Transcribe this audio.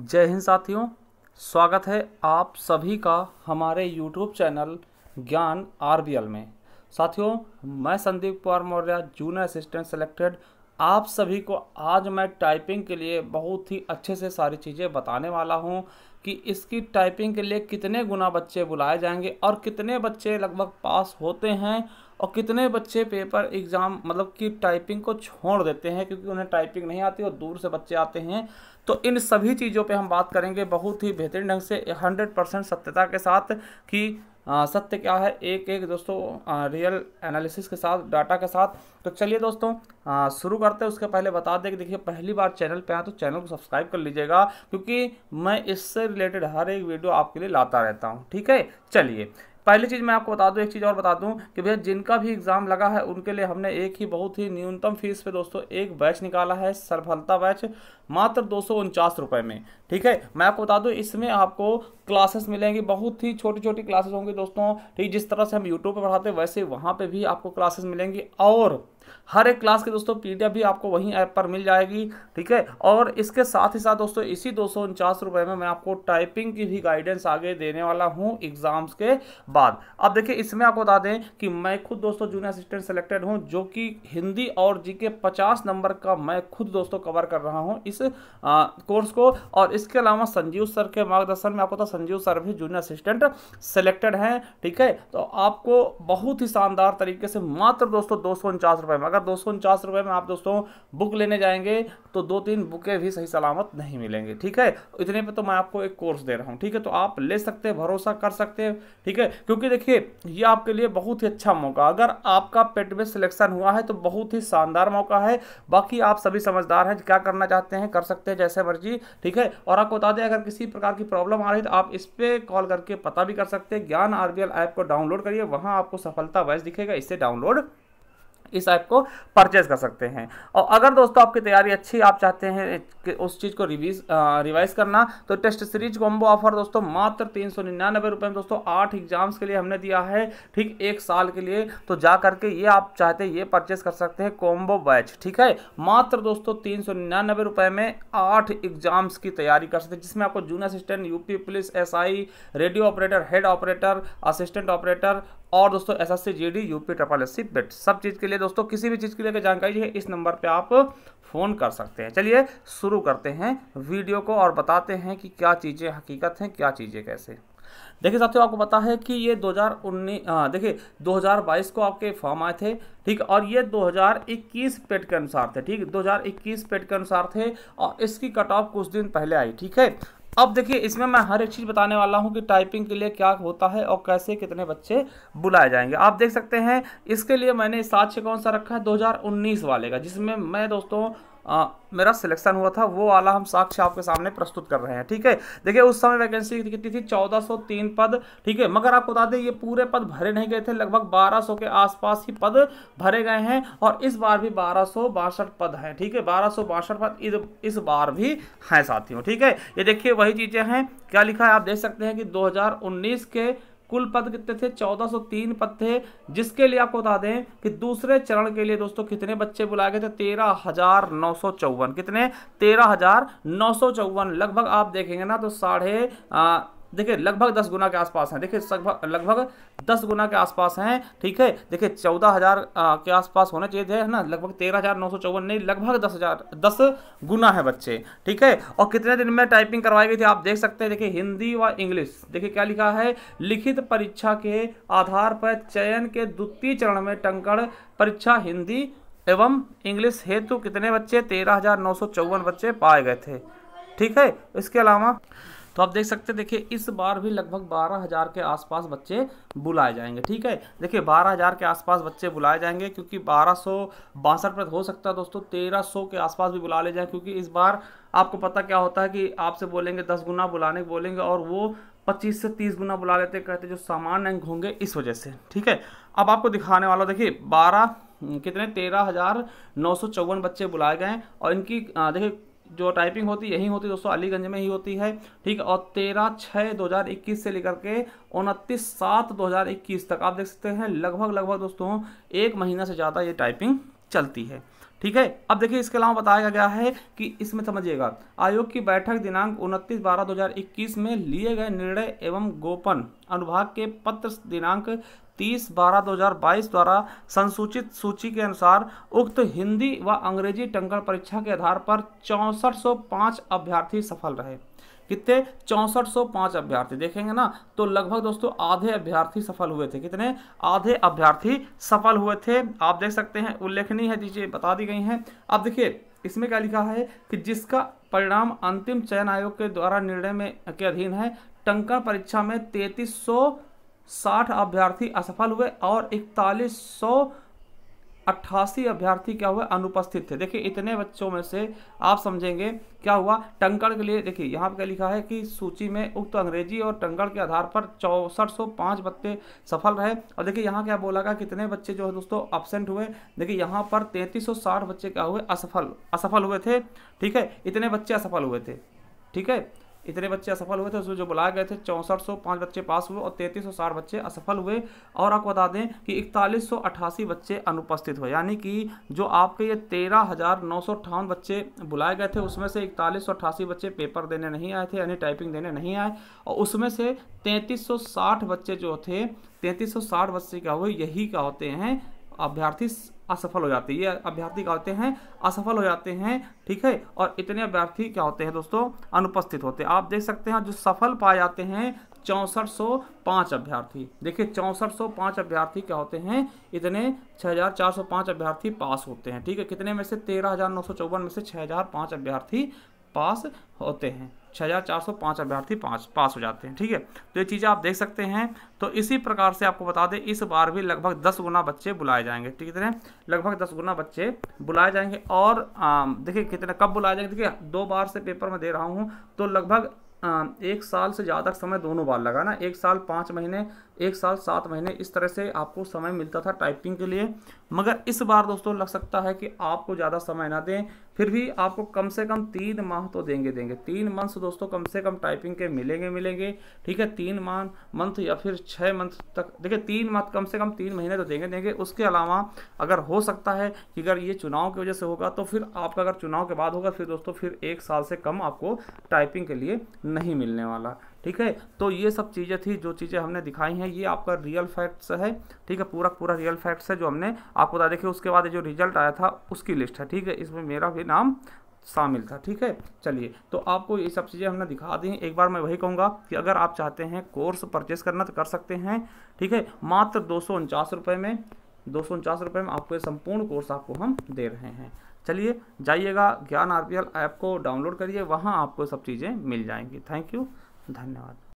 जय हिंद साथियों स्वागत है आप सभी का हमारे यूट्यूब चैनल ज्ञान आर में साथियों मैं Sandeep Kumar Maurya junior assistant selected आप सभी को आज मैं टाइपिंग के लिए बहुत ही अच्छे से सारी चीज़ें बताने वाला हूं कि इसकी टाइपिंग के लिए कितने गुना बच्चे बुलाए जाएंगे और कितने बच्चे लगभग पास होते हैं और कितने बच्चे पेपर एग्ज़ाम मतलब कि टाइपिंग को छोड़ देते हैं क्योंकि उन्हें टाइपिंग नहीं आती और दूर से बच्चे आते हैं तो इन सभी चीज़ों पे हम बात करेंगे बहुत ही बेहतरीन ढंग से 100 परसेंट सत्यता के साथ कि सत्य क्या है एक एक दोस्तों आ, रियल एनालिसिस के साथ डाटा के साथ तो चलिए दोस्तों शुरू करते हैं उसके पहले बता दें कि देखिए पहली बार चैनल पे आए तो चैनल को सब्सक्राइब कर लीजिएगा क्योंकि मैं इससे रिलेटेड हर एक वीडियो आपके लिए लाता रहता हूँ ठीक है चलिए पहली चीज़ मैं आपको बता दूं एक चीज़ और बता दूं कि भैया जिनका भी एग्ज़ाम लगा है उनके लिए हमने एक ही बहुत ही न्यूनतम फीस पे दोस्तों एक बैच निकाला है सफलता बैच मात्र दो रुपए में ठीक है मैं आपको बता दूं इसमें आपको क्लासेस मिलेंगी बहुत ही छोटी छोटी क्लासेस होंगी दोस्तों ठीक जिस तरह से हम यूट्यूब पर पढ़ाते वैसे वहाँ पर भी आपको क्लासेस मिलेंगी और हर एक क्लास की दोस्तों पी भी आपको वहीं ऐप पर मिल जाएगी ठीक है और इसके साथ ही साथ दोस्तों इसी दो सौ में मैं आपको टाइपिंग की भी गाइडेंस आगे देने वाला हूँ एग्जाम्स के बाद अब देखिए इसमें आपको बता दें कि मैं खुद दोस्तों जूनियर असिस्टेंट सेलेक्टेड हूँ जो कि हिंदी और जी के पचास नंबर का मैं खुद दोस्तों कवर कर रहा हूँ इस कोर्स को और इसके अलावा संजीव सर के मार्गदर्शन में आपको था तो संजीव सर भी जूनियर असिस्टेंट सेलेक्टेड हैं ठीक है तो आपको बहुत ही शानदार तरीके से मात्र दोस्तों दो सौ में अगर दो रुपए में आप दोस्तों बुक लेने जाएंगे तो दो तीन बुकें भी सही सलामत नहीं मिलेंगे ठीक है इतने पर तो मैं आपको एक कोर्स दे रहा हूँ ठीक है तो आप ले सकते हैं भरोसा कर सकते हैं ठीक है क्योंकि देखिए ये आपके लिए बहुत ही अच्छा मौका अगर आपका पेट में सिलेक्शन हुआ है तो बहुत ही शानदार मौका है बाकी आप सभी समझदार हैं क्या करना चाहते हैं कर सकते हैं जैसे मर्जी ठीक है और आपको बता दें अगर किसी प्रकार की प्रॉब्लम आ रही है तो आप इस पर कॉल करके पता भी कर सकते हैं ज्ञान आरबीएल ऐप को डाउनलोड करिए वहाँ आपको सफलता वैस दिखेगा इससे डाउनलोड इस ऐप को परचेज कर सकते हैं और अगर दोस्तों आपकी तैयारी अच्छी आप चाहते हैं कि उस चीज़ को रिवीज रिवाइज करना तो टेस्ट सीरीज कॉम्बो ऑफर दोस्तों मात्र तीन सौ निन्यानबे रुपये में दोस्तों आठ एग्जाम्स के लिए हमने दिया है ठीक एक साल के लिए तो जा करके ये आप चाहते हैं ये परचेज कर सकते हैं कॉम्बो बैच ठीक है मात्र दोस्तों तीन सौ निन्यानबे रुपये में आठ एग्जाम्स की तैयारी कर सकते हैं जिसमें आपको June assistant UP police I radio operator head operator assistant operator और दोस्तों S S C G D UP triple S C PET सब चीज़ के लिए दोस्तों किसी भी चीज़ के लिए जानकारी है इस नंबर पे आप फ़ोन कर सकते हैं चलिए शुरू करते हैं वीडियो को और बताते हैं कि क्या चीज़ें हकीकत हैं क्या चीज़ें कैसे देखिए साथियों आपको पता है कि ये 2019 देखिए 2022 को आपके फॉर्म आए थे ठीक और ये 2021 पेट के अनुसार थे ठीक 2021 पेट के अनुसार थे और इसकी कट ऑफ कुछ दिन पहले आई ठीक है अब देखिए इसमें मैं हर एक चीज़ बताने वाला हूँ कि टाइपिंग के लिए क्या होता है और कैसे कितने बच्चे बुलाए जाएंगे आप देख सकते हैं इसके लिए मैंने साक्ष्य कौन सा रखा है 2019 वाले का जिसमें मैं दोस्तों आ, मेरा सिलेक्शन हुआ था वो वाला हम साक्ष्य आपके सामने प्रस्तुत कर रहे हैं ठीक है देखिए उस समय वैकेंसी कितनी थी 1403 पद ठीक है मगर आपको बता दें ये पूरे पद भरे नहीं गए थे लगभग 1200 के आसपास ही पद भरे गए हैं और इस बार भी बारह पद हैं ठीक है बारह पद इस, इस बार भी हैं साथियों ठीक है ये देखिए वही चीज़ें हैं क्या लिखा है आप देख सकते हैं कि दो के कुल पद कितने थे 1403 पद थे जिसके लिए आपको बता दें कि दूसरे चरण के लिए दोस्तों कितने बच्चे बुलाए गए थे तेरह हजार नौ सौ चौवन कितने तेरह हजार नौ सौ चौवन लगभग आप देखेंगे ना तो साढ़े देखिए लगभग दस गुना के आसपास हैं देखिए लगभग दस गुना के आसपास हैं ठीक है देखिए चौदह हज़ार के आसपास होने चाहिए थे ना लगभग तेरह हज़ार नौ सौ चौवन नहीं लगभग दस हज़ार दस गुना है बच्चे ठीक है और कितने दिन में टाइपिंग करवाई गई थी आप देख सकते हैं देखिए हिंदी व इंग्लिश देखिए क्या लिखा है लिखित परीक्षा के आधार पर चयन के द्वितीय चरण में टंकड़ परीक्षा हिंदी एवं इंग्लिश हेतु कितने बच्चे तेरह हज़ार नौ सौ चौवन बच्चे पाए गए थे ठीक है इसके अलावा तो आप देख सकते हैं देखिए इस बार भी लगभग बारह हज़ार के आसपास बच्चे बुलाए जाएंगे ठीक है देखिए बारह हज़ार के आसपास बच्चे बुलाए जाएंगे क्योंकि बारह सौ बासठ पर हो सकता है दोस्तों तेरह सौ के आसपास भी बुला ले जाए क्योंकि इस बार आपको पता क्या होता है कि आपसे बोलेंगे दस गुना बुलाने बोलेंगे और वो पच्चीस से तीस गुना बुला लेते कहते जो सामान अंक होंगे इस वजह से ठीक है अब आपको दिखाने वाला देखिए बारह कितने तेरह हज़ार नौ सौ चौवन बच्चे बुलाए गए हैं और इनकी देखिए जो टाइपिंग होती है यही होती है दोस्तों अलीगंज में ही होती है ठीक और तेरह छः दो हज़ार इक्कीस से लेकर के उनतीस सात दो हज़ार इक्कीस तक आप देख सकते हैं लगभग लगभग दोस्तों एक महीना से ज़्यादा ये टाइपिंग चलती है ठीक है अब देखिए इसके अलावा बताया गया है कि इसमें समझिएगा आयोग की बैठक दिनांक उनतीस बारह इक्कीस में लिए गए निर्णय एवं गोपन अनुभाग के पत्र दिनांक तीस बारह दो हजार बाईस द्वारा संसूचित सूची के अनुसार उक्त हिंदी व अंग्रेजी टंकण परीक्षा के आधार पर चौंसठ सौ पाँच अभ्यर्थी सफल रहे कितने चौंसठ सौ पाँच अभ्यर्थी देखेंगे ना तो लगभग दोस्तों आधे अभ्यर्थी सफल हुए थे कितने आधे अभ्यर्थी सफल हुए थे आप देख सकते हैं उल्लेखनीय है चीज़ें बता दी गई हैं अब देखिए इसमें क्या लिखा है कि जिसका परिणाम अंतिम चयन आयोग के द्वारा निर्णय में के अधीन है टंका परीक्षा में तैतीस साठ अभ्यर्थी असफल हुए और इकतालीस सौ अट्ठासी अभ्यर्थी क्या हुए अनुपस्थित थे देखिए इतने बच्चों में से आप समझेंगे क्या हुआ टंकड़ के लिए देखिए यहाँ पे क्या लिखा है कि सूची में उक्त अंग्रेजी और टंकड़ के आधार पर चौंसठ सौ पाँच बच्चे सफल रहे और देखिए यहाँ क्या बोला गया कितने बच्चे जो है दोस्तों एबसेंट हुए देखिए यहाँ पर तैंतीस सौ साठ बच्चे क्या हुए असफल असफल हुए थे ठीक है इतने बच्चे असफल हुए थे ठीक है इतने बच्चे असफल हुए थे उसमें जो बुलाए गए थे चौंसठ सौ पाँच बच्चे पास हुए और तैंतीस सौ साठ बच्चे असफल हुए और आपको बता दें कि इकतालीस सौ अठासी बच्चे अनुपस्थित हुए यानी कि जो आपके ये तेरह हज़ार नौ सौ अट्ठावन बच्चे बुलाए गए थे उसमें से इकतालीस सौ अठासी बच्चे पेपर देने नहीं आए थे यानी टाइपिंग देने नहीं आए और उसमें से तैंतीस सौ साठ बच्चे जो थे तैंतीस सौ साठ बच्चे क्या हुए यही क्या होते हैं अभ्यर्थी असफल हो जाते हैं ये अभ्यर्थी क्या होते हैं असफल हो जाते हैं ठीक है और इतने अभ्यर्थी क्या होते हैं दोस्तों अनुपस्थित होते हैं आप देख सकते हैं जो सफल पाए जाते हैं चौंसठ सौ पाँच अभ्यर्थी देखिए चौंसठ सौ पाँच अभ्यर्थी क्या होते हैं इतने छः हज़ार चार सौ पाँच अभ्यर्थी पास होते हैं ठीक है कितने में से तेरह हज़ार नौ सौ चौवन में से छः हज़ार पाँच अभ्यर्थी पास होते हैं छः हज़ार चार सौ पाँच अभ्यर्थी पाँच पास हो जाते हैं ठीक है तो ये चीज़ें आप देख सकते हैं तो इसी प्रकार से आपको बता दें इस बार भी लगभग दस गुना बच्चे बुलाए जाएंगे ठीक है लगभग दस गुना बच्चे बुलाए जाएंगे और देखिए कितने कब बुलाए जाएंगे देखिए दो बार से पेपर में दे रहा हूँ तो लगभग एक साल से ज़्यादा समय दोनों बार लगा ना एक साल पाँच महीने एक साल सात महीने इस तरह से आपको समय मिलता था टाइपिंग के लिए मगर इस बार दोस्तों लग सकता है कि आपको ज़्यादा समय ना दें फिर भी आपको कम से कम तीन माह तो देंगे देंगे तीन मंथ दोस्तों कम से कम टाइपिंग के मिलेंगे मिलेंगे ठीक है तीन माह मंथ या फिर छः मंथ तक देखिए तीन मंथ कम से कम तीन महीने तो देंगे देंगे उसके अलावा अगर हो सकता है कि अगर ये चुनाव की वजह से होगा तो फिर आपका अगर चुनाव के बाद होगा फिर दोस्तों फिर एक साल से कम आपको टाइपिंग के लिए नहीं मिलने वाला ठीक है तो ये सब चीज़ें थी जो चीज़ें हमने दिखाई हैं ये आपका रियल फैक्ट्स है ठीक है पूरा पूरा रियल फैक्ट्स है जो हमने आपको बता देखिए उसके बाद जो रिजल्ट आया था उसकी लिस्ट है ठीक है इसमें मेरा भी नाम शामिल था ठीक है चलिए तो आपको ये सब चीज़ें हमने दिखा दी एक बार मैं वही कहूँगा कि अगर आप चाहते हैं कोर्स परचेस करना तो कर सकते हैं ठीक है मात्र दो में दो रुपए में आपको ये संपूर्ण कोर्स आपको हम दे रहे हैं चलिए जाइएगा ज्ञान आर ऐप को डाउनलोड करिए वहाँ आपको सब चीज़ें मिल जाएंगी थैंक यू 丹药。